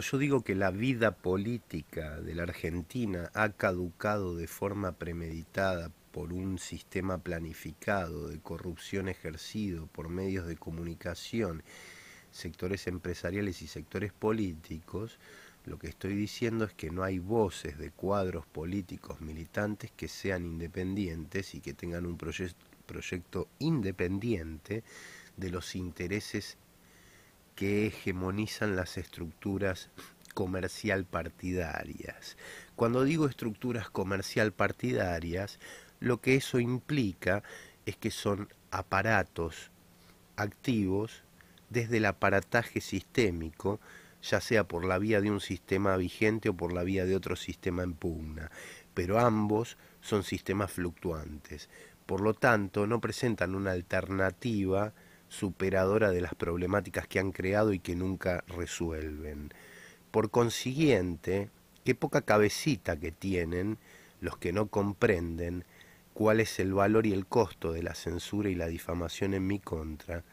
Yo digo que la vida política de la Argentina ha caducado de forma premeditada por un sistema planificado de corrupción ejercido por medios de comunicación, sectores empresariales y sectores políticos, lo que estoy diciendo es que no hay voces de cuadros políticos militantes que sean independientes y que tengan un proyecto independiente de los intereses que hegemonizan las estructuras comercial partidarias. Cuando digo estructuras comercial partidarias, lo que eso implica es que son aparatos activos desde el aparataje sistémico, ya sea por la vía de un sistema vigente o por la vía de otro sistema en pugna, pero ambos son sistemas fluctuantes. Por lo tanto, no presentan una alternativa superadora de las problemáticas que han creado y que nunca resuelven. Por consiguiente, qué poca cabecita que tienen los que no comprenden cuál es el valor y el costo de la censura y la difamación en mi contra,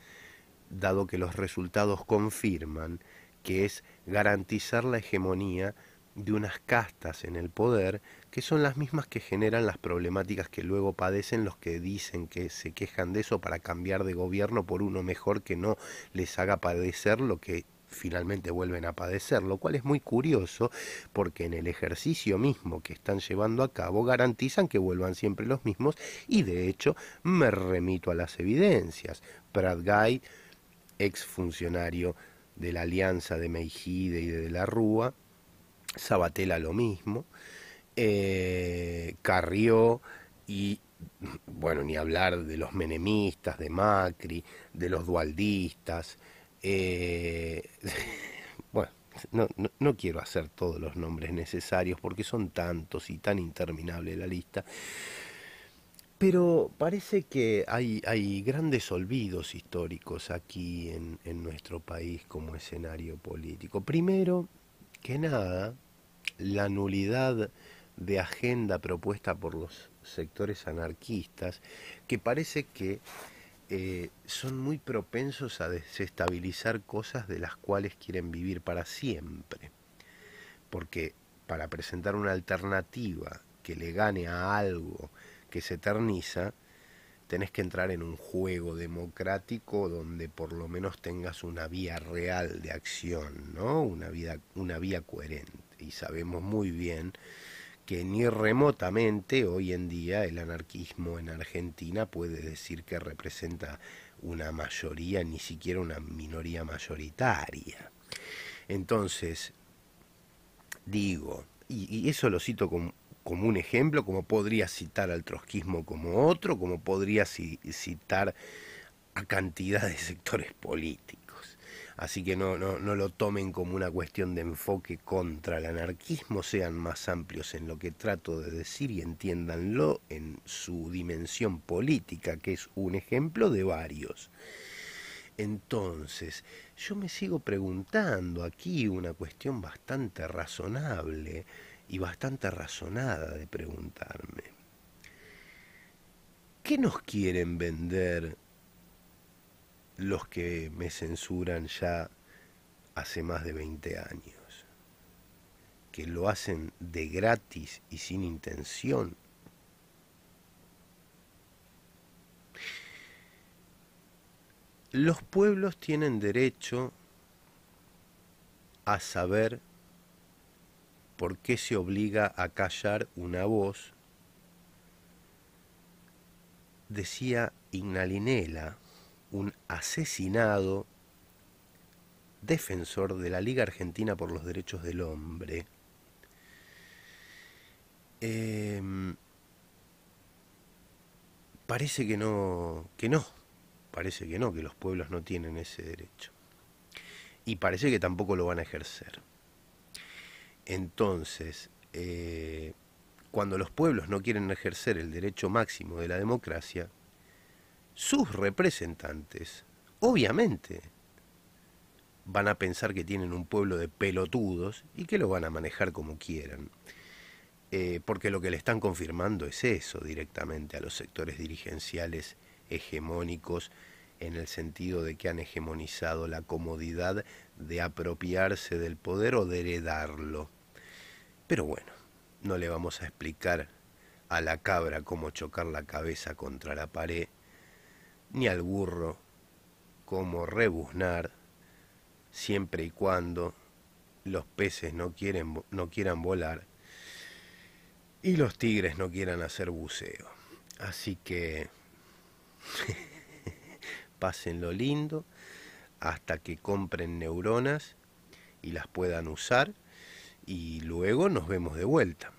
dado que los resultados confirman que es garantizar la hegemonía de unas castas en el poder que son las mismas que generan las problemáticas que luego padecen los que dicen que se quejan de eso para cambiar de gobierno por uno mejor que no les haga padecer lo que finalmente vuelven a padecer, lo cual es muy curioso porque en el ejercicio mismo que están llevando a cabo garantizan que vuelvan siempre los mismos y de hecho me remito a las evidencias. prat Guy, ex funcionario de la alianza de Meijide y de la Rúa, Sabatella lo mismo, eh, Carrió y, bueno, ni hablar de los menemistas, de Macri, de los dualdistas. Eh, bueno, no, no, no, quiero hacer todos los nombres necesarios porque son tantos y tan interminable la lista. Pero parece que hay, hay grandes olvidos históricos aquí en, en nuestro país como escenario político. Primero, que nada, la nulidad de agenda propuesta por los sectores anarquistas, que parece que eh, son muy propensos a desestabilizar cosas de las cuales quieren vivir para siempre. Porque para presentar una alternativa que le gane a algo que se eterniza, tenés que entrar en un juego democrático donde por lo menos tengas una vía real de acción, ¿no? Una, vida, una vía coherente y sabemos muy bien que ni remotamente hoy en día el anarquismo en Argentina puede decir que representa una mayoría, ni siquiera una minoría mayoritaria. Entonces, digo, y, eso lo cito como, como, un ejemplo, como podría citar al trotskismo como otro, como podría citar a cantidad de sectores políticos. Así que no, no, lo tomen como una cuestión de enfoque contra el anarquismo, sean más amplios en lo que trato de decir y entiéndanlo en su dimensión política, que es un ejemplo de varios. Entonces, yo me sigo preguntando aquí una cuestión bastante razonable y bastante razonada de preguntarme. ¿Qué nos quieren vender los que me censuran ya hace más de 20 años, que lo hacen de gratis y sin intención. Los pueblos tienen derecho a saber por qué se obliga a callar una voz, decía Ignalinela, un asesinado defensor de la Liga Argentina por los Derechos del Hombre. Em, parece que no, que no, parece que no, que los pueblos no tienen ese derecho. Y parece que tampoco lo van a ejercer. Entonces, eh, cuando los pueblos no quieren ejercer el derecho máximo de la democracia, sus representantes, obviamente, van a pensar que tienen un pueblo de pelotudos y que lo van a manejar como quieran. Eh, porque lo que le están confirmando es eso directamente a los sectores dirigenciales hegemónicos en el sentido de que han hegemonizado la comodidad de apropiarse del poder o de heredarlo. Pero bueno, no le vamos a explicar a la cabra cómo chocar la cabeza contra la pared ni al burro como rebuznar siempre y cuando los peces no, quieren, no quieran volar y los tigres no quieran hacer buceo. Así que pasen lo lindo hasta que compren neuronas y las puedan usar y luego nos vemos de vuelta.